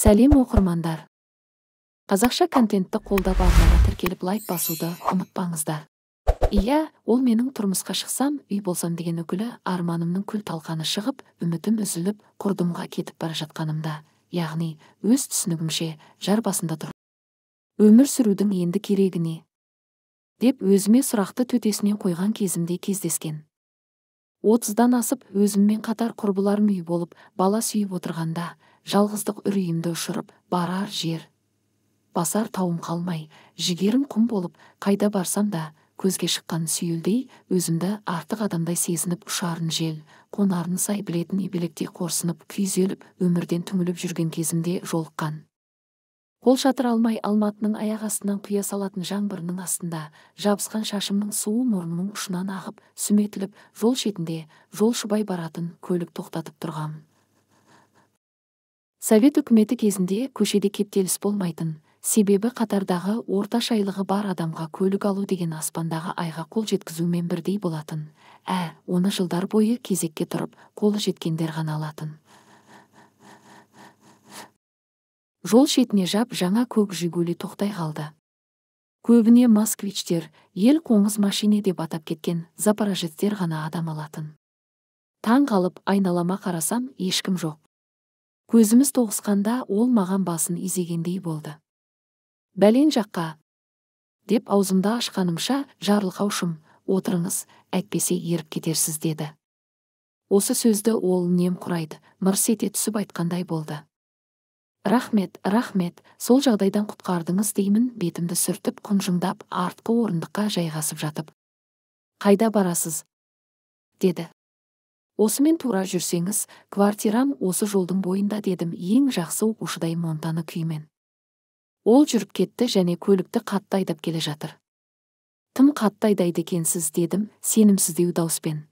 сәлем оқырмандар қазақша контентті қолдап арнаға тіркеліп лайк басуды ұмытпаңыздар иә ол менің тұрмысқа шықсам үй болсам деген үкілі арманымның күл талқаны шығып үмітім үзіліп құрдымға кетіп бара жатқанымда яғни өз түсінігімше жар басында тұр өмір сүрудің енді керегі не деп өзіме сұрақты төтесінен қойған кезімде кездескен отыздан асып өзіммен қатар құрбыларым үй болып бала сүйіп отырғанда жалғыздық үрейімді ұшырып барар жер басар тауым қалмай жігерім құм болып қайда барсам да көзге шыққан сүйелдей өзімді артық адамдай сезініп ұшарын жел қонарын сай білетін ебелектей қорсынып күйзеліп өмірден түңіліп жүрген кезімде жолыққан қол шатыр алмай алматының аяқ астынан құя салатын жаңбырының астында жабысқан шашымның суы мұрнымның ұшынан ағып сүметіліп жол шетінде жол шұбай баратын көлік тоқтатып тұрғам совет үкіметі кезінде көшеде кептеліс болмайтын себебі қатардағы орта шайлығы бар адамға көлік алу деген аспандағы айға қол жеткізумен бірдей болатын ә оны жылдар бойы кезекке тұрып қолы жеткендер ғана алатын жол шетіне жап жаңа көк жигули тоқтай қалды көбіне москвичтер ел қоңыз машине деп атап кеткен запорожецтер ғана адам алатын таң қалып айналама қарасам ешкім жоқ көзіміз тоғысқанда ол маған басын изегендей болды бәлен жаққа деп аузымда ашқанымша жарылқаушым отырыңыз әйтпесе еріп кетерсіз деді осы сөзді ол немқұрайды мырс ете түсіп айтқандай болды рахмет рахмет сол жағдайдан құтқардыңыз деймін бетімді сүртіп құнжыңдап артқы орындыққа жайғасып жатып қайда барасыз деді осымен тура жүрсеңіз квартирам осы жолдың бойында дедім ең жақсы оқушыдай монтаны күймен ол жүріп кетті және көлікті қатты айдап келе жатыр тым қатты айдайды екенсіз дедім сенімсіздеу дауыспен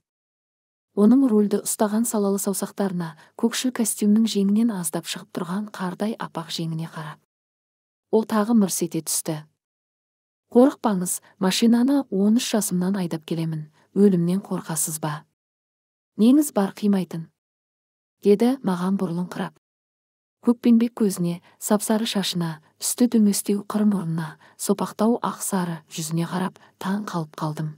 оның рульді ұстаған салалы саусақтарына көкшіл костюмнің жеңінен аздап шығып тұрған қардай апақ жеңіне қарап ол тағы мырс ете түсті қорықпаңыз машинаны он үш жасымнан айдап келемін өлімнен қорқасыз ба неңіз бар қимайтын деді маған бұрылыңқырап көкпенбек көзіне сапсары шашына үсті дөңестеу қыр мұрнына сопақтау ақсары жүзіне қарап таң қалып қалдым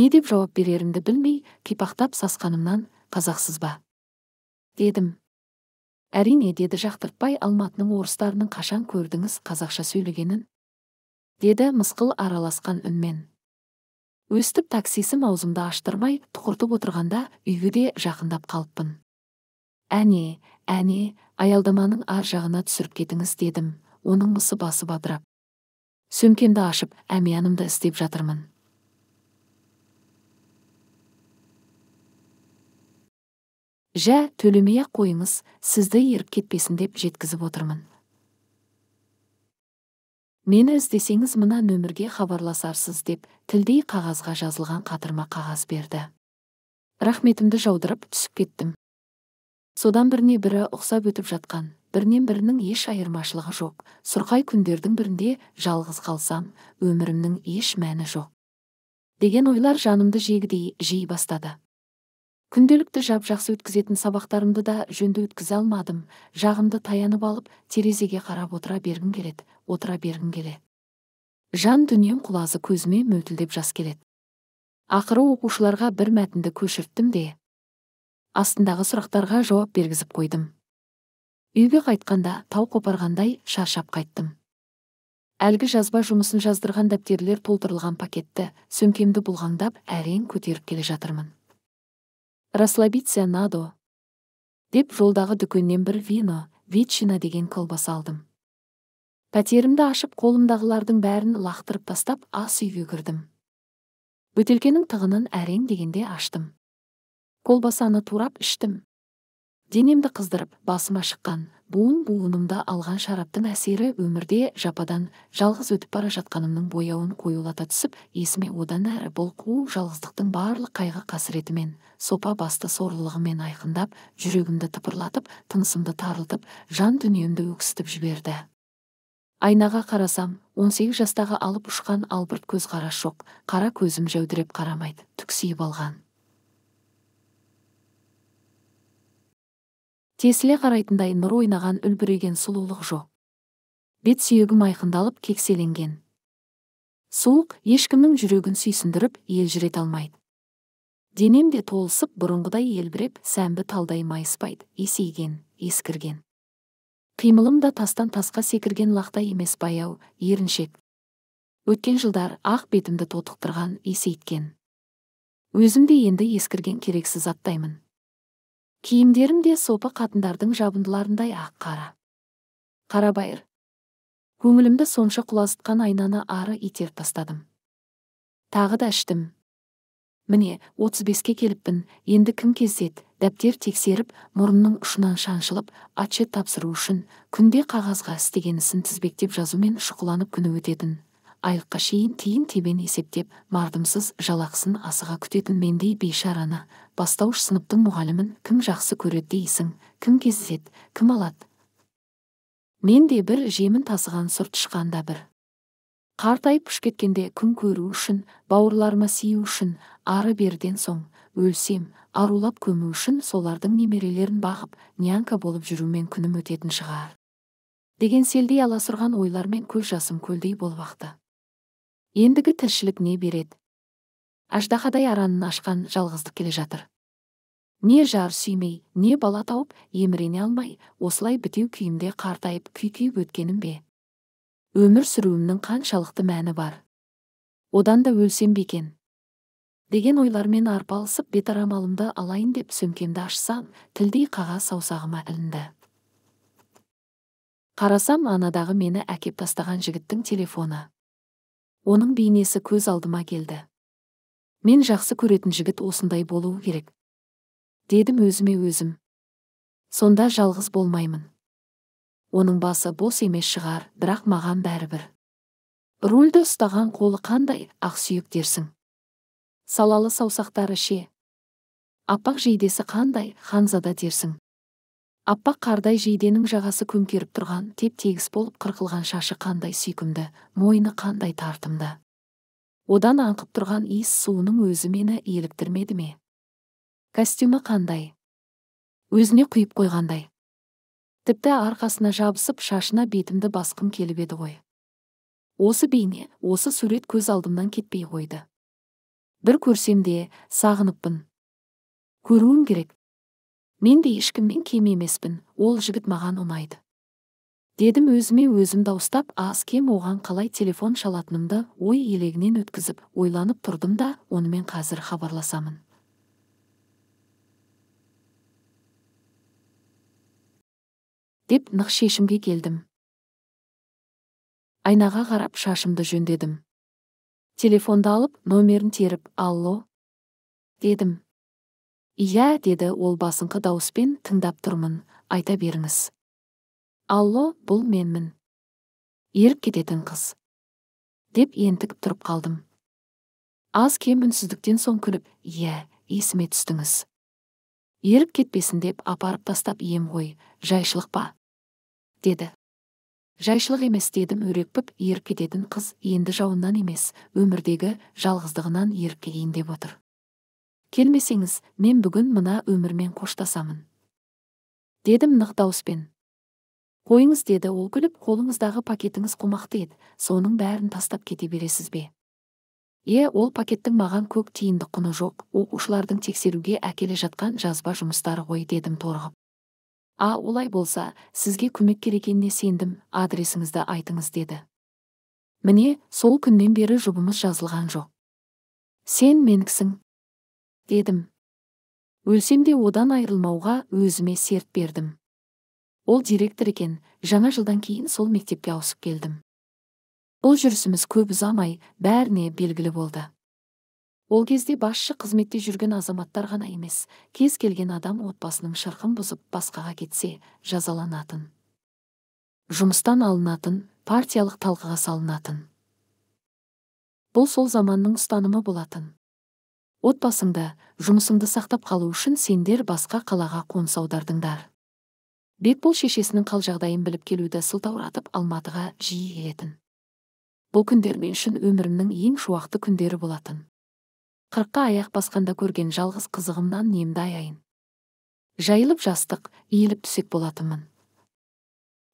не деп жауап берерімді білмей қипақтап сасқанымнан қазақсыз ба дедім әрине деді жақтыртпай алматының орыстарының қашан көрдіңіз қазақша сөйлегенін деді мысқыл араласқан үнмен өстіп таксисім маузымды аштырмай тұқыртып отырғанда үйге де жақындап қалыппын әне әне аялдаманың ар жағына түсіріп кетіңіз дедім оның мысы басып атырап. сөмкемді ашып әмиянымды істеп жатырмын жә төлемей ақ қойыңыз сізді еріп кетпесін деп жеткізіп отырмын мені іздесеңіз мына нөмірге хабарласарсыз деп тілдей қағазға жазылған қатырма қағаз берді рахметімді жаудырып түсіп кеттім содан біріне бірі ұқсап өтіп жатқан бірінен бірінің еш айырмашылығы жоқ сұрқай күндердің бірінде жалғыз қалсам өмірімнің еш мәні жоқ деген ойлар жанымды жегідей жей бастады күнделікті жап жақсы өткізетін сабақтарымды да жөнді өткізе алмадым жағымды таянып алып терезеге қарап отыра бергім келеді отыра бергім келеді жан дүнием құлазы көзіме мөлтілдеп жас келеді ақыры оқушыларға бір мәтінді көшірттім де астындағы сұрақтарға жауап бергізіп қойдым үйге қайтқанда тау қопарғандай шаршап қайттым әлгі жазба жұмысын жаздырған дәптерлер толтырылған пакетті сөмкемді бұлғаңдап әрең көтеріп келе жатырмын расслабиться надо деп жолдағы дүкеннен бір вино ветчина деген колбаса алдым пәтерімді ашып қолымдағылардың бәрін лақтырып тастап ас үйге кірдім бөтелкенің тығынын әрең дегенде аштым колбасаны турап іштім денемді қыздырып басыма шыққан буын буынымда алған шараптың әсері өмірде жападан жалғыз өтіп бара жатқанымның бояуын қоюлата түсіп есіме одан әрі бұл қу жалғыздықтың барлық қайғы қасіретімен сопа басты сорлылығымен айқындап жүрегімді тыпырлатып тынысымды тарылтып жан дүниемді өксітіп жіберді айнаға қарасам 18 жастағы алып ұшқан албырт көзқарас жоқ қара көзім жәудіреп қарамайды түксиіп алған тесіле қарайтындай нұр ойнаған үлбіреген сұлулық жоқ бет сүйегім айқындалып кекселенген суық ешкімнің жүрегін сүйсіндіріп елжірете алмайды денем де толысып бұрынғыдай елбіреп сәмбі талдай майыспайды есейген ескірген қимылым да тастан тасқа секірген лақта емес баяу еріншек өткен жылдар ақ бетімді тотықтырған есейткен Өзімде енді ескірген керексіз аттаймын киімдерім де сопы қатындардың жабындыларындай ақ қара қарабайыр көңілімді сонша құлазытқан айнаны ары итеріп тастадым тағы да іштім міне отыз беске келіппін енді кім кезет, дәптер тексеріп мұрынның ұшынан шаншылып отчет тапсыру үшін күнде қағазға істеген ісін тізбектеп жазумен шұқыланып күні өтетін айлыққа шейін тиын тебен есептеп мардымсыз жалақысын асыға күтетін мендей бейшараны бастауыш сыныптың мұғалімін кім жақсы көреді дейсің кім кездеседі кім алады мен де бір жемін тасыған сұр да бір қартайып үш кеткенде күн көру үшін бауырларыма сию үшін ары берден соң өлсем арулап көму үшін солардың немерелерін бағып нянка болып жүрумен күнім өтетін шығар деген селдей аласұрған ойлармен көз жасым көлдей болып ақты ендігі тіршілік не береді аждаһадай аранын ашқан жалғыздық келе жатыр не жар сүймей не бала тауып емірене алмай осылай бітеу күйімде қартайып күй күйіп өткенім бе өмір сүруімнің қаншалықты мәні бар одан да өлсем бе екен деген ойлармен арпалысып бетарамалымды алайын деп сөмкемді ашсам тілдей қаға саусағыма ілінді қарасам анадағы мені әкеп тастаған жігіттің телефоны оның бейнесі көз алдыма келді мен жақсы көретін жігіт осындай болуы керек дедім өзіме өзім сонда жалғыз болмаймын оның басы бос емес шығар бірақ маған бәрібір рульді ұстаған қолы қандай ақсүйек дерсің салалы саусақтары ше аппақ жейдесі қандай ханзада дерсің аппақ қардай жейденің жағасы көмкеріп тұрған теп тегіс болып қырқылған шашы қандай сүйкімді мойны қандай тартымды одан аңқып тұрған иіс суының өзі мені еліктірмеді ме костюмі қандай өзіне құйып қойғандай тіпті арқасына жабысып шашына бетімді басқым келіп еді ғой осы бейне осы сурет көз алдымнан кетпей қойды бір көрсем де сағыныппын көруім керек мен де ешкімнен кем емеспін ол жігіт маған ұнайды дедім өзіме өзім дауыстап аз кем оған қалай телефон шалатынымды ой елегінен өткізіп ойланып тұрдым да онымен қазір хабарласамын деп нық шешімге келдім айнаға қарап шашымды жөндедім телефонды алып номерін теріп алло дедім иә деді ол басыңқы дауыспен тыңдап тұрмын айта беріңіз алло бұл менмін еріп кететін қыз деп ентігіп тұрып қалдым аз кем үнсіздіктен соң күліп иә есіме түстіңіз еріп кетпесін деп апарып тастап ем ғой жайшылық па деді жайшылық емес дедім өрекпіп еріп кететін қыз енді жауыннан емес өмірдегі жалғыздығынан еріп кетейін деп отыр келмесеңіз мен бүгін мына өмірмен қоштасамын дедім нық дауыспен қойыңыз деді ол күліп қолыңыздағы пакетіңіз қомақты еді соның бәрін тастап кете бересіз бе е ол пакеттің маған көк тиынды құны жоқ оқушылардың тексеруге әкеле жатқан жазба жұмыстары ғой дедім торығып а олай болса сізге көмек керек екеніне сендім адресіңізді айтыңыз деді міне сол күннен бері жұбымыз жазылған жоқ сен менікісің дедім өлсем де одан айырылмауға өзіме серт бердім ол директор екен жаңа жылдан кейін сол мектепке ауысып келдім Ол жүрісіміз көп ұзамай бәріне белгілі болды ол кезде басшы қызметте жүрген азаматтар ғана емес кез келген адам отбасының шырқын бұзып басқаға кетсе жазаланатын жұмыстан алынатын партиялық талқыға салынатын бұл сол заманның ұстанымы болатын отбасыңды жұмысыңды сақтап қалу үшін сендер басқа қалаға қоныс аудардыңдар бекбол шешесінің қал жағдайын біліп келуді сылтауратып алматыға жиі келетін бұл күндер мен үшін өмірімнің ең шуақты күндері болатын қырыққа аяқ басқанда көрген жалғыз қызығымнан немді аяйын жайылып жастық иіліп түсек болатынмын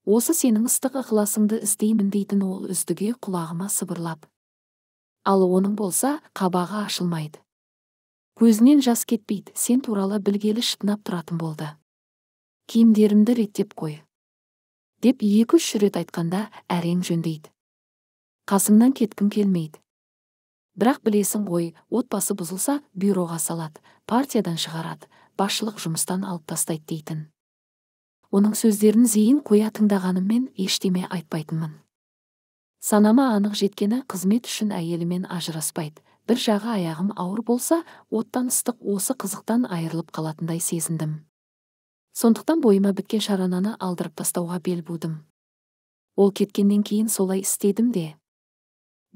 осы сенің ыстық ықыласыңды іздеймін дейтін ол үздіге құлағыма сыбырлап ал оның болса қабағы ашылмайды көзінен жас кетпейді сен туралы білгелі шытынап тұратын болды киімдерімді реттеп қой деп екі үш рет айтқанда әрең жөндейді Қасыңнан кеткім келмейді бірақ білесің ғой отбасы бұзылса бюроға салады партиядан шығарады басшылық жұмыстан алып тастайды дейтін оның сөздерін зейін қоя тыңдағаныммен ештеме айтпайтынмын санама анық жеткені қызмет үшін әйелімен ажыраспайды бір жағы аяғым ауыр болса оттан ыстық осы қызықтан айырылып қалатындай сезіндім сондықтан бойыма біткен шарананы алдырып тастауға бел будым ол кеткеннен кейін солай істедім де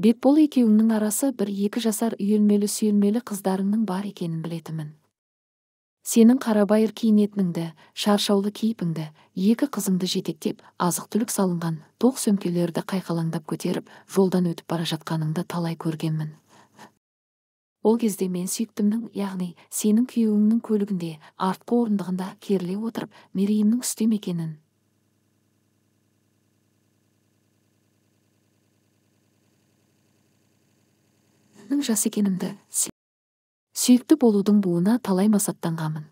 бекбол екеуіңнің арасы бір екі жасар үйелмелі сүйелмелі қыздарыңның бар екенін білетінмін сенің қарабайыр киінетініңді шаршаулы кейпіңді екі қызыңды жетектеп азық түлік салынған тоқ сөмкелерді қайқалаңдап көтеріп жолдан өтіп бара жатқаныңды талай көргенмін ол кезде мен сүйіктімнің яғни сенің күйеуіңнің көлігінде артқы орындығында керіле отырып мерейімнің үстем екенін жас екенімді сүйікті болудың буына талай масаттанғанмын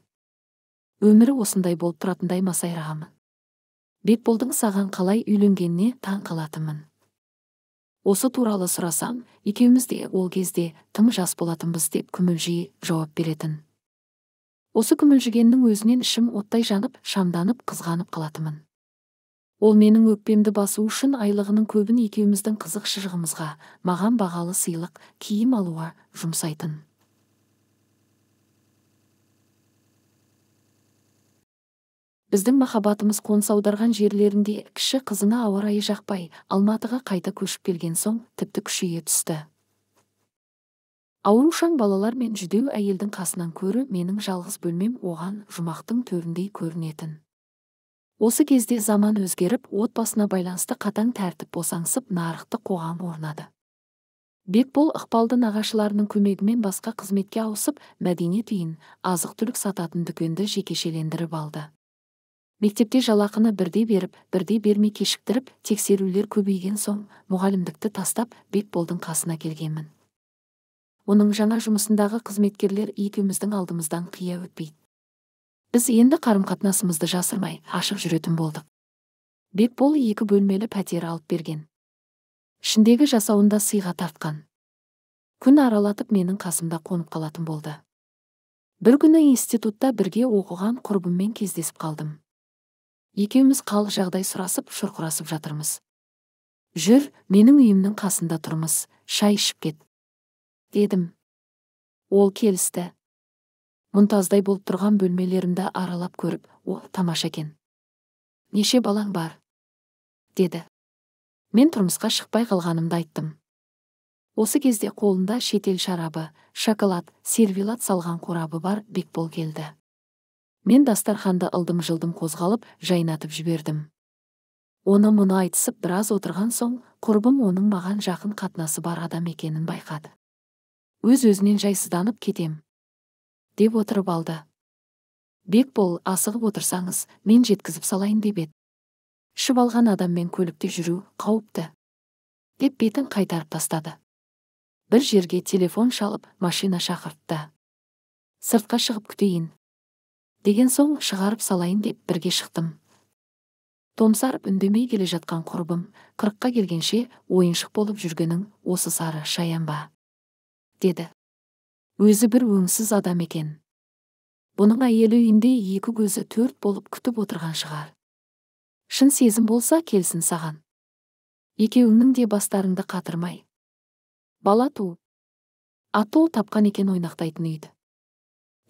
өмірі осындай болып тұратындай масайрағанмын бекболдың саған қалай үйленгеніне таң қалатынмын осы туралы сұрасам екеуміз де ол кезде тым жас болатынбыз деп күмілжи жауап беретін осы күмілжігеннің өзінен ішім оттай жанып шамданып қызғанып қалатынмын ол менің өкпемді басу үшін айлығының көбін екеуміздің қызық шыжығымызға маған бағалы сыйлық киім алуға жұмсайтын біздің махаббатымыз қоныс аударған жерлерінде кіші қызына ауа райы жақпай алматыға қайта көшіп келген соң тіпті күшейе түсті аурушаң балалар мен жүдеу әйелдің қасынан көрі менің жалғыз бөлмем оған жұмақтың төріндей көрінетін осы кезде заман өзгеріп отбасына байланысты қатаң тәртіп босаңсып нарықты қоғам орнады бекбол ықпалды нағашыларының көмегімен басқа қызметке ауысып мәдениет үйін азық түлік сататын дүкенді жекешелендіріп алды мектепте жалақыны бірде беріп бірде бермей кешіктіріп тексерулер көбейген соң мұғалімдікті тастап бекболдың қасына келгенмін оның жаңа жұмысындағы қызметкерлер екеуміздің алдымыздан қия өтпейді біз енді қарым қатынасымызды жасырмай ашық жүретін болдық бекбол екі бөлмелі пәтер алып берген ішіндегі жасауында сыйға тартқан күн аралатып менің қасымда қонып қалатын болды бір күні институтта бірге оқыған құрбыммен кездесіп қалдым екеуміз қал жағдай сұрасып шұрқырасып жатырмыз жүр менің үйімнің қасында тұрмыз шай ішіп кет дедім ол келісті мұнтаздай болып тұрған бөлмелерімді аралап көріп О тамаша екен неше балаң бар деді мен тұрмысқа шықпай қалғанымды айттым осы кезде қолында шетел шарабы шоколад сервилат салған қорабы бар бекбол келді мен дастарханды ылдым жылдым қозғалып жайнатып жібердім оны мұны айтысып біраз отырған соң құрбым оның маған жақын қатынасы бар адам екенін байқады өз өзінен жайсызданып кетем деп отырып алды бек бол асығып отырсаңыз мен жеткізіп салайын деп еді ішіп алған адаммен көлікте жүру қауіпті деп бетін қайтарып тастады бір жерге телефон шалып машина шақыртты сыртқа шығып күтейін деген соң шығарып салайын деп бірге шықтым томсарып үндемей келе жатқан құрбым қырыққа келгенше ойыншық болып жүргенің осы сары шаян ба деді өзі бір өңсіз адам екен бұның әйелі үйінде екі көзі төрт болып күтіп отырған шығар шын сезім болса келсін саған екеуіңнің де бастарыңды қатырмай бала ту атол тапқан екен ойнақтайтын үйді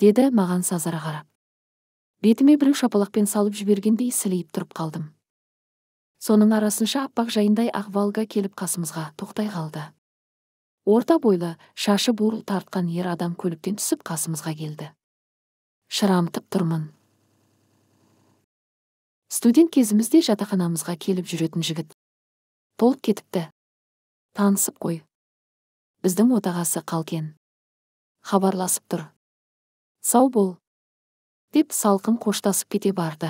деді маған сазара қарап бетіме біреу шапалақпен салып жібергендей сілейіп тұрып қалдым соның арасынша аппақ жайындай ақ келіп қасымызға тоқтай қалды орта бойлы шашы бурыл тартқан ер адам көліктен түсіп қасымызға келді Шырамтып тұрмын студент кезімізде жатақханамызға келіп жүретін жігіт толып кетіпті танысып қой біздің отағасы қалкен хабарласып тұр сау бол деп салқын қоштасып кете барды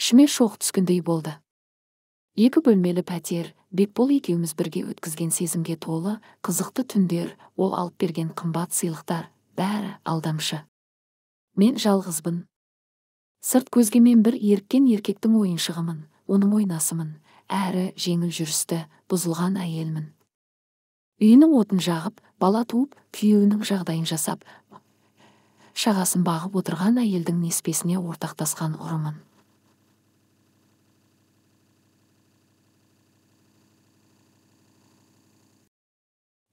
ішіме шоқ түскендей болды екі бөлмелі пәтер бекбол екеуміз бірге өткізген сезімге толы қызықты түндер ол алып берген қымбат сыйлықтар бәрі алдамшы мен жалғызбын сырт көзге мен бір еріккен еркектің ойыншығымын оның ойнасымын әрі жеңіл жүрісті бұзылған әйелмін үйінің отын жағып бала туып күйеуінің жағдайын жасап шағасын бағып отырған әйелдің неспесіне ортақтасқан ұрымын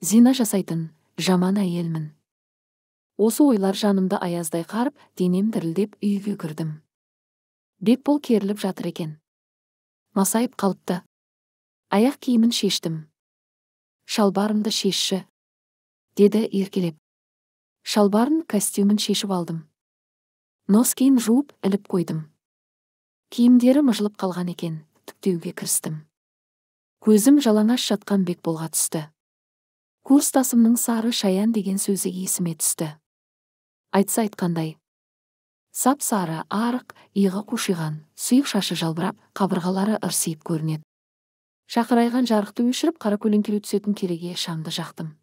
зина жасайтын жаман әйелмін осы ойлар жанымды аяздай қарып денем дірілдеп үйге кірдім бекбол керіліп жатыр екен масайып қалыпты аяқ киімін шештім шалбарымды шешші деді еркелеп шалбарын костюмін шешіп алдым носкиін жуып іліп қойдым киімдері мыжылып қалған екен түптеуге кірістім көзім жалаңаш жатқан бекболға түсті курстасымның сары шаян деген сөзі есіме түсті айтса айтқандай сап сары арық иығы қушиған сұйық шашы жалбырап қабырғалары ырсиып көрінеді шақырайған жарықты өшіріп қара көлеңкелі түсетін кереге шамды жақтым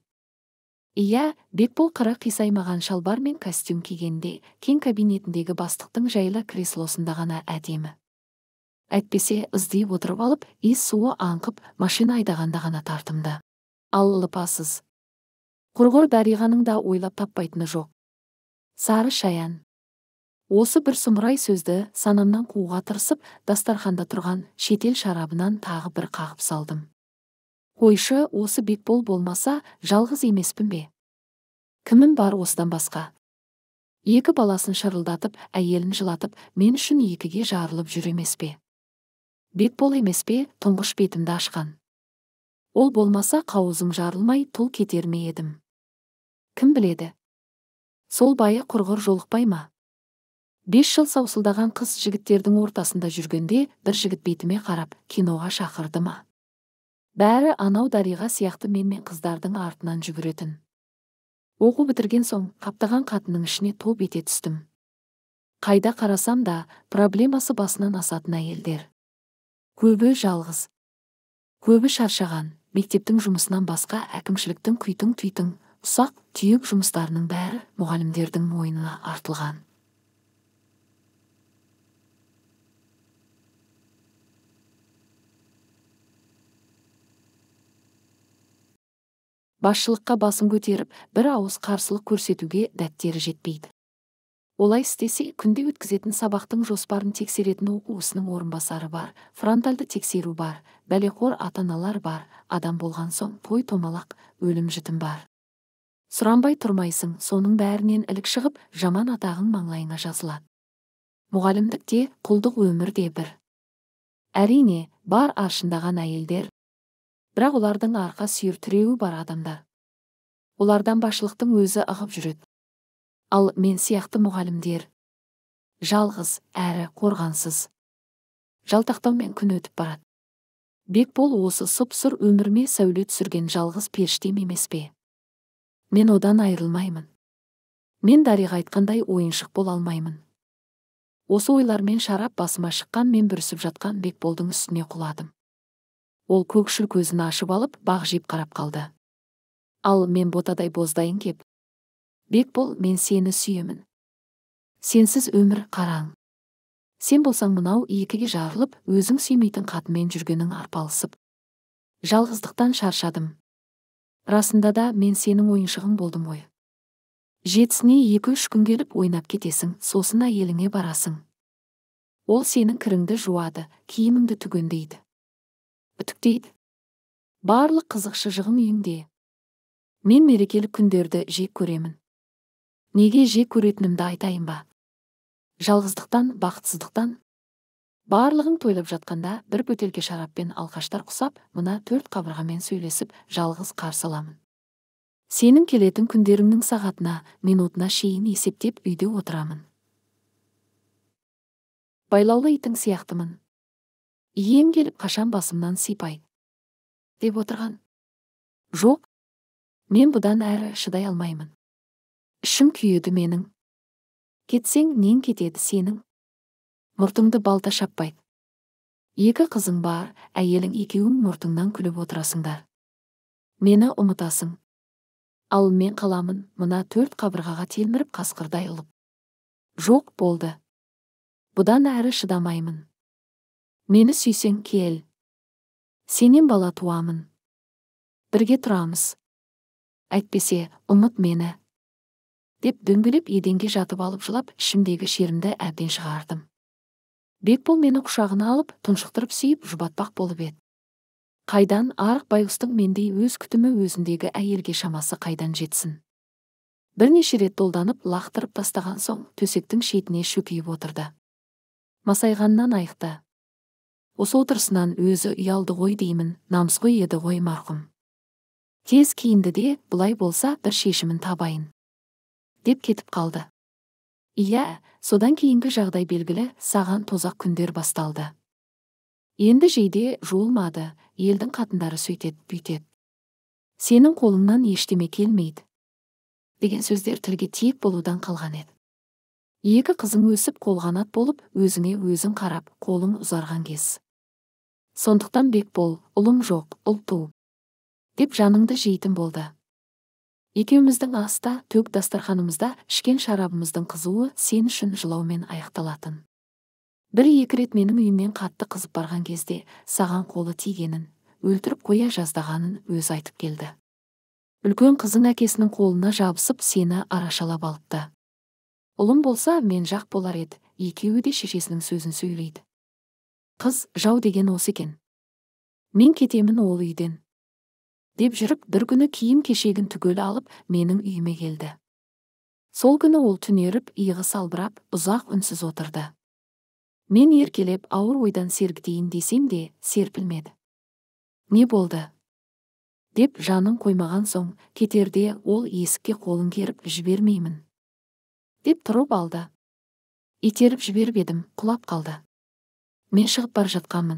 иә бекбол қара қисаймаған шалбар мен костюм кигенде кең кабинетіндегі бастықтың жайлы креслосында ғана әдемі әйтпесе іздей отырып алып иіс суы аңқып машина айдағанда ғана тартымды ал лыпасыз құрғыр дариғаның да ойлап таппайтыны жоқ сары шаян осы бір сұмырай сөзді санамнан қууға тырысып дастарханда тұрған шетел шарабынан тағы бір қағып салдым қойшы осы бекбол болмаса жалғыз емеспін бе кімім бар осыдан басқа екі баласын шырылдатып әйелін жылатып мен үшін екіге жарылып жүр емес пе бекбол емес пе тұңғыш бетімді ашқан ол болмаса қауызым жарылмай тол кетер ме едім кім біледі сол байы құрғыр жолықпай ма бес жыл саусылдаған қыз жігіттердің ортасында жүргенде бір жігіт бетіме қарап киноға шақырды ма бәрі анау дариға сияқты мен мен қыздардың артынан жүгіретін оқу бітірген соң қаптаған қатынның ішіне топ ете түстім қайда қарасам да проблемасы басынан асатын әйелдер көбі жалғыз көбі шаршаған мектептің жұмысынан басқа әкімшіліктің күйтің түйтің ұсақ түйек жұмыстарының бәрі мұғалімдердің мойнына артылған басшылыққа басын көтеріп бір ауыз қарсылық көрсетуге дәттері жетпейді олай істесе күнде өткізетін сабақтың жоспарын тексеретін ісінің орынбасары бар фронтальды тексеру бар бәлеқор ата аналар бар адам болған соң той томалақ өлім жітім бар сұранбай тұрмайсың соның бәрінен ілік шығып жаман атағың маңлайыңа жазылады мұғалімдік те құлдық өмір де бір әрине бар аршындаған әйелдер бірақ олардың арқа сүйір тіреуі бар адамдар олардан басшылықтың өзі ығып жүреді ал мен сияқты мұғалімдер жалғыз әрі қорғансыз жалтақтаумен күн өтіп барады бекбол осы сұп сұр өміріме сәуле түсірген жалғыз періштем емес пе мен одан айырылмаймын мен дариға айтқандай ойыншық бола алмаймын осы ойлармен шарап басыма шыққан мен бүрісіп жатқан бекболдың үстіне құладым ол көкшіл көзін ашып алып бағжиып қарап қалды ал мен ботадай боздайын кеп бек бол мен сені сүйемін сенсіз өмір қараң сен болсаң мынау екіге жарылып өзің сүймейтін қатынмен жүргенің арпалысып жалғыздықтан шаршадым расында да мен сенің ойыншығың болдым ғой жетісіне екі үш күн келіп ойнап кетесің сосын әйеліңе барасың ол сенің кіріңді жуады киіміңді түгендейді үтіктейді барлық жығым үйіңде мен мерекелік күндерді жек көремін неге жек көретінімді айтайын ба жалғыздықтан бақытсыздықтан барлығың тойлап жатқанда бір бөтелке шараппен алқаштар құсап мына төрт қабырғамен сөйлесіп жалғыз қарсы аламын сенің келетін күндеріңнің сағатына минутына шейін есептеп үйде отырамын байлаулы итің сияқтымын ием келіп қашан басымнан сипай деп отырған жоқ мен бұдан әрі шыдай алмаймын ішім күйеді менің кетсең нен кетеді сенің мұртыңды балта шаппайды екі қызың бар әйелің екеуің мұртыңнан күліп отырасыңдар мені ұмытасың ал мен қаламын мына төрт қабырғаға телміріп қасқырдай ұлып жоқ болды бұдан әрі шыдамаймын мені сүйсең кел сенен бала туамын бірге тұрамыз әйтпесе ұмыт мені деп дөңгелеп еденге жатып алып жылап ішімдегі шерімді әбден шығардым бекбол мені құшағына алып тұншықтырып сүйіп жұбатпақ болып еді қайдан арық байғұстың мендей өз күтімі өзіндегі әйелге шамасы қайдан жетсін бірнеше рет долданып лақтырып тастаған соң төсектің шетіне шөкиіп отырды масайғаннан айықты осы отырысынан өзі ұялды ғой деймін намысқой еді ғой марқұм тез де, бұлай болса бір шешімін табайын деп кетіп қалды иә содан кейінгі жағдай белгілі саған тозақ күндер басталды енді жейде жуылмады елдің қатындары сөйтеді бүйтеді сенің қолыңнан ештеме келмейді деген сөздер тілге тиіп болудан қалған еді екі қызың өсіп қолғанат болып өзіңе өзің қарап қолың ұзарған кез сондықтан бек бол ұлым жоқ ұл ту деп жаныңды жейтін болды екеуміздің аста төк дастарханымызда ішкен шарабымыздың қызуы сен үшін жылаумен аяқталатын бір екі рет менің үйімнен қатты қызып барған кезде саған қолы тигенін өлтіріп қоя жаздағанын өз айтып келді үлкен қызың әкесінің қолына жабысып сені арашалап алыпты ұлым болса мен жақ болар еді екеуі де шешесінің сөзін сөйлейді қыз жау деген осы екен мен кетемін ол үйден деп жүріп бір күні киім кешегін түгел алып менің үйіме келді сол күні ол түнеріп иығы салбырап ұзақ үнсіз отырды мен еркелеп ауыр ойдан сергітейін десем де серпілмеді не болды деп жанын қоймаған соң кетерде ол есікке қолын керіп жібермеймін деп тұрып алды итеріп жіберіп едім құлап қалды мен шығып бара жатқанмын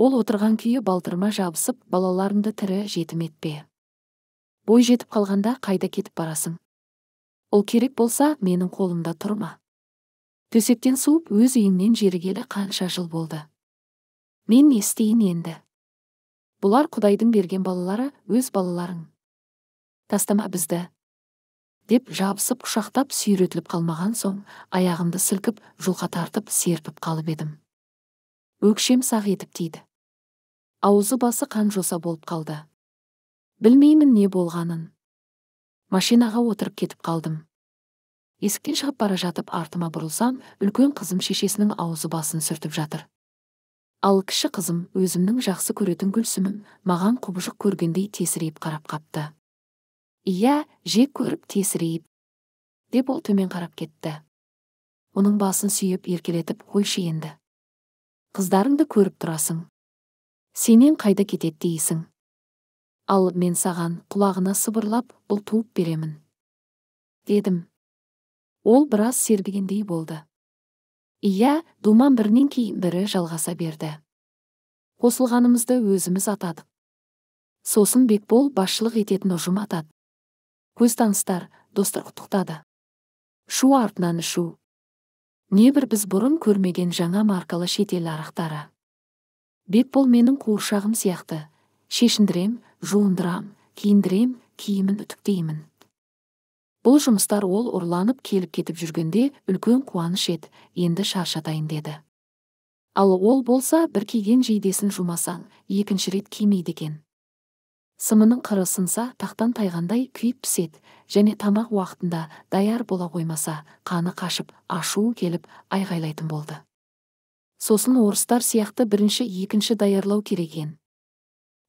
ол отырған күйі балтырыма жабысып балаларымды тірі жетім етпе бой жетіп қалғанда қайда кетіп барасың ол керек болса менің қолымда тұрма төсектен суып өз үйіңнен жерігелі қанша жыл болды мен не істейін енді бұлар құдайдың берген балалары өз балаларың тастама бізді деп жабысып құшақтап сүйретіліп қалмаған соң аяғымды сілкіп жұлқа тартып серпіп қалып едім өкшем сақ етіп тиді аузы басы қан жоса болып қалды білмеймін не болғанын машинаға отырып кетіп қалдым есіктен шығып бара жатып артыма бұрылсам үлкен қызым шешесінің аузы басын сүртіп жатыр ал кіші қызым өзімнің жақсы көретін гүлсімім маған құбыжық көргендей тесірейіп қарап қапты иә жек көріп тесірейіп деп ол төмен қарап кетті оның басын сүйіп еркелетіп қойшы енді қыздарыңды көріп тұрасың сенен қайда кетеді дейсің ал мен саған құлағына сыбырлап бұл туып беремін дедім ол біраз сергігендей болды иә думан бірінен кейін бірі жалғаса берді қосылғанымызды өзіміз атадық сосын бекбол басшылық ететін ұжым атады көз таныстар достар құттықтады шу артынан шу небір біз бұрын көрмеген жаңа маркалы шетел арақтары бол менің қуыршағым сияқты шешіндірем жуындырам киіндірем киімін үтіктеймін бұл жұмыстар ол ұрланып келіп кетіп жүргенде үлкен қуаныш еді енді шаршатайын деді ал ол болса бір киген жейдесін жумасаң екінші рет кимейді екен сымының қыры сынса тақтан тайғандай күйіп піседі және тамақ уақытында даяр бола қоймаса қаны қашып ашуы келіп айғайлайтын болды сосын орыстар сияқты бірінші екінші даярлау керек екен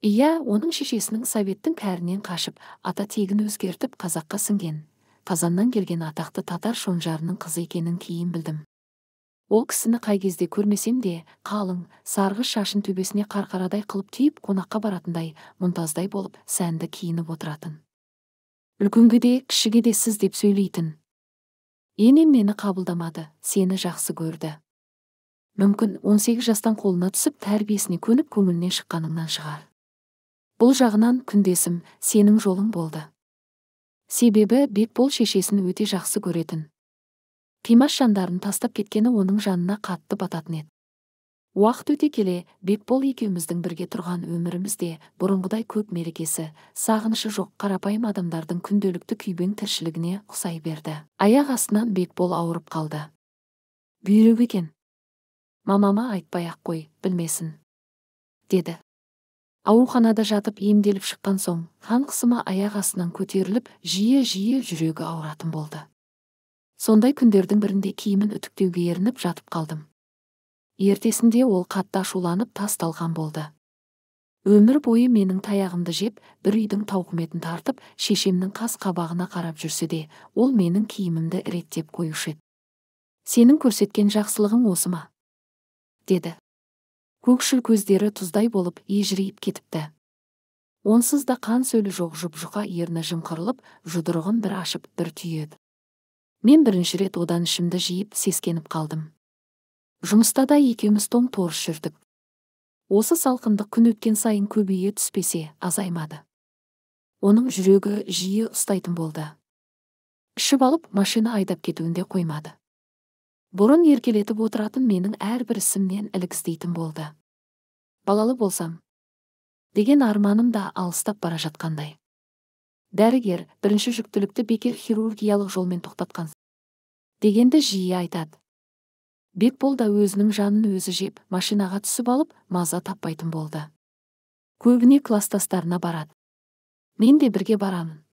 иә оның шешесінің советтің кәрінен қашып ата тегін өзгертіп қазаққа сіңген қазаннан келген атақты татар шонжарының қызы екенін кейін білдім ол кісіні қай кезде көрмесем де қалың сарғыш шашын төбесіне қарқарадай қылып түйіп қонаққа баратындай мұнтаздай болып сәнді киініп отыратын үлкенге де кішіге де сіз деп сөйлейтін енем мені қабылдамады сені жақсы көрді мүмкін 18 жастан қолына түсіп тәрбиесіне көніп көңілінен шыққаныңнан шығар бұл жағынан күндесім сенің жолың болды себебі бекбол шешесін өте жақсы көретін қимас жандарын тастап кеткені оның жанына қатты бататын еді уақыт өте келе бекбол екеуміздің бірге тұрған өмірімізде бұрынғыдай көп мерекесі сағынышы жоқ қарапайым адамдардың күнделікті күйбең тіршілігіне ұқсай берді аяқ астынан бекбол ауырып қалды бүйрек екен мамама айтпай ақ қой білмесін деді ауруханада жатып емделіп шыққан соң қан қысымы аяқ астынан көтеріліп жиі жиі жүрегі ауыратын болды сондай күндердің бірінде киімін үтіктеуге ерініп жатып қалдым ертесінде ол қатты ашуланып тасталған болды өмір бойы менің таяғымды жеп бір үйдің тауқыметін тартып шешемнің қас қабағына қарап жүрсе де ол менің киімімді реттеп қоюшы еді сенің көрсеткен жақсылығың осы ма деді көкшіл көздері тұздай болып ежірейіп кетіпті онсыз да қан сөлі жоқ жұп жұқа ерні жымқырылып жұдырығын бір ашып бір түйеді мен бірінші рет одан ішімді жиып сескеніп қалдым жұмыста да екеуміз тоң торыс жүрдік осы салқындық күн өткен сайын көбейе түспесе азаймады оның жүрегі жиі ұстайтын болды ішіп алып машина айдап кетуінде қоймады бұрын еркелетіп отыратын менің әрбір ісімнен ілік болды балалы болсам деген арманым да алыстап бара жатқандай дәрігер бірінші жүктілікті бекер хирургиялық жолмен тоқтатқан дегенді жиі айтады бекбол да өзінің жанын өзі жеп машинаға түсіп алып маза таппайтын болды көбіне кластастарына барады мен де бірге барамын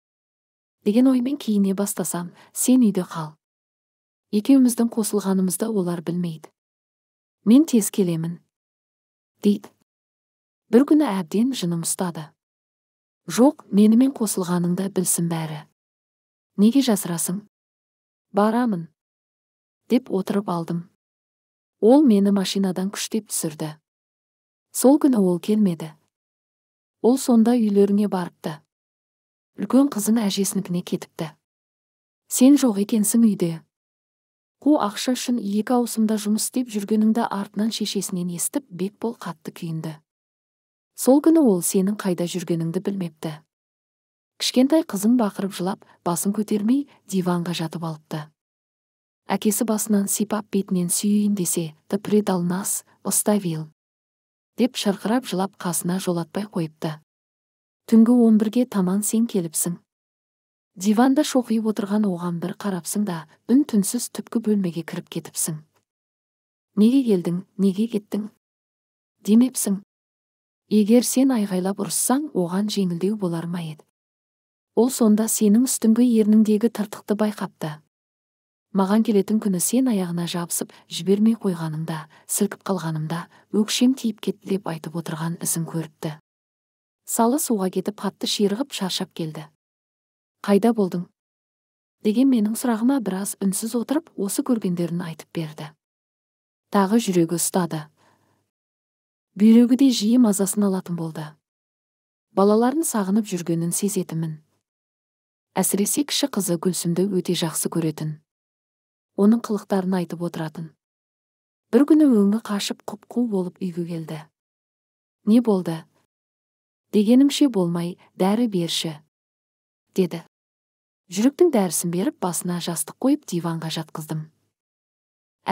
деген оймен киіне бастасам сен үйде қал екеуміздің қосылғанымызды олар білмейді мен тез келемін дейді бір күні әбден жыным ұстады жоқ менімен қосылғаныңды білсін бәрі неге жасырасың барамын деп отырып алдым ол мені машинадан күштеп түсірді сол күні ол келмеді ол сонда үйлеріне барыпты үлкен қызын әжесінікіне кетіпті сен жоқ екенсің үйде қу ақша үшін екі ауысымда жұмыс істеп жүргеніңді артынан шешесінен естіп бол қатты күйінді сол күні ол сенің қайда жүргеніңді білмепті кішкентай қызым бақырып жылап басын көтермей диванға жатып алыпты әкесі басынан сипап бетінен сүйейін десе ты предал нас оставил деп шырқырап жылап қасына жолатпай қойыпты түнгі он бірге таман сен келіпсің диванда шоқиып отырған оған бір қарапсың да үн түнсіз түпкі бөлмеге кіріп кетіпсің неге келдің неге кеттің демепсің егер сен айғайлап ұрыссаң оған жеңілдеу болар ма еді ол сонда сенің үстіңгі ерніңдегі тыртықты байқапты маған келетін күні сен аяғына жабысып жібермей қойғаныңда, сілкіп қалғанымда өкшем тиіп кетті деп айтып отырған ізін көріпті салы суға кетіп қатты ширығып шаршап келді қайда болдың деген менің сұрағыма біраз үнсіз отырып осы көргендерін айтып берді тағы жүрегі ұстады бүйрегі де жиі мазасын алатын болды балаларын сағынып жүргенін сезетінмін әсіресе кіші қызы гүлсімді өте жақсы көретін оның қылықтарын айтып отыратын бір күні өңі қашып құп қу болып үйге келді не болды дегенімше болмай дәрі берші деді жүректің дәрісін беріп басына жастық қойып диванға жатқыздым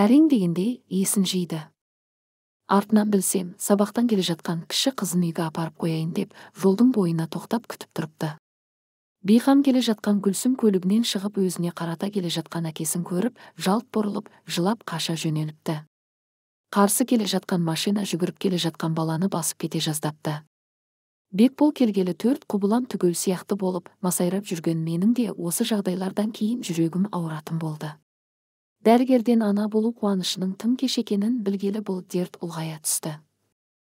әрең дегенде есін жиды артынан білсем сабақтан келе жатқан кіші қызын үйге апарып қояйын деп жолдың бойына тоқтап күтіп тұрыпты бейқам келе жатқан гүлсім көлігінен шығып өзіне қарата келе жатқан әкесін көріп жалт бұрылып жылап қаша жөнеліпті қарсы келе жатқан машина жүгіріп келе жатқан баланы басып кете жаздапты бекбол келгелі төрт құбылам түгел сияқты болып масайрап жүрген менің де осы жағдайлардан кейін жүрегім ауыратын болды дәрігерден ана болу қуанышының тым кеш екенін білгелі бұл дерт ұлғая түсті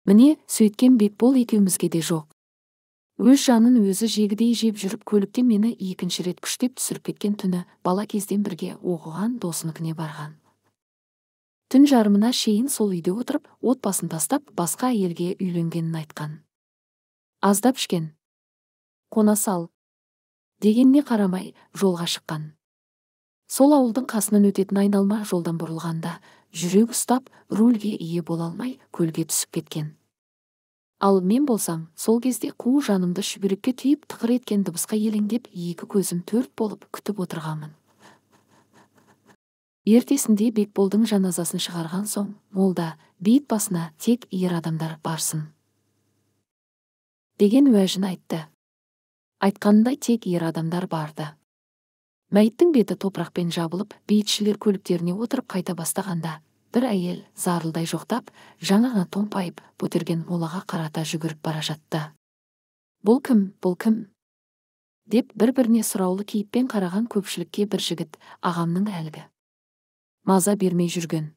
міне сөйткен бекбол екеумізге де жоқ өз жанын өзі жегідей жеп жүріп көлікте мені екінші рет күштеп түсіріп кеткен түні бала кезден бірге оқыған досынікіне барған түн жарымына шейін сол үйде отырып отбасын тастап басқа елге үйленгенін айтқан аздап ішкен қона сал дегеніне қарамай жолға шыққан сол ауылдың қасынан өтетін айналма жолдан бұрылғанда жүрек ұстап рульге ие бола алмай көлге түсіп кеткен ал мен болсам сол кезде қу жанымды шүберекке түйіп тықыр еткен дыбысқа елеңдеп екі көзім төрт болып күтіп отырғанмын ертесінде бекболдың жаназасын шығарған соң молда бейіт басына тек ер адамдар барсын деген уәжін айтты айтқанындай тек ер адамдар барды мәйіттің беті топырақпен жабылып бейітшілер көліктеріне отырып қайта бастағанда бір әйел зарылдай жоқтап жаңа томпайып бөтерген молаға қарата жүгіріп бара жатты бұл кім бұл кім деп бір біріне сұраулы кейіппен қараған көпшілікке бір жігіт ағамның әлгі маза бермей жүрген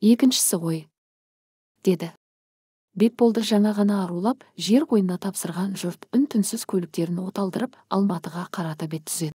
екіншісі ғой деді бекболды жаңа ғана арулап жер қойнына тапсырған жұрт үн түнсіз көліктерін оталдырып алматыға қарата бет түзеді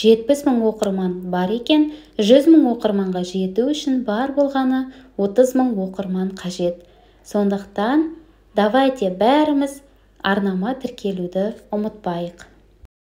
жетпіс мың оқырман бар екен 100 мың оқырманға жету үшін бар болғаны отыз мың оқырман қажет сондықтан давайте бәріміз арнама тіркелуді ұмытпайық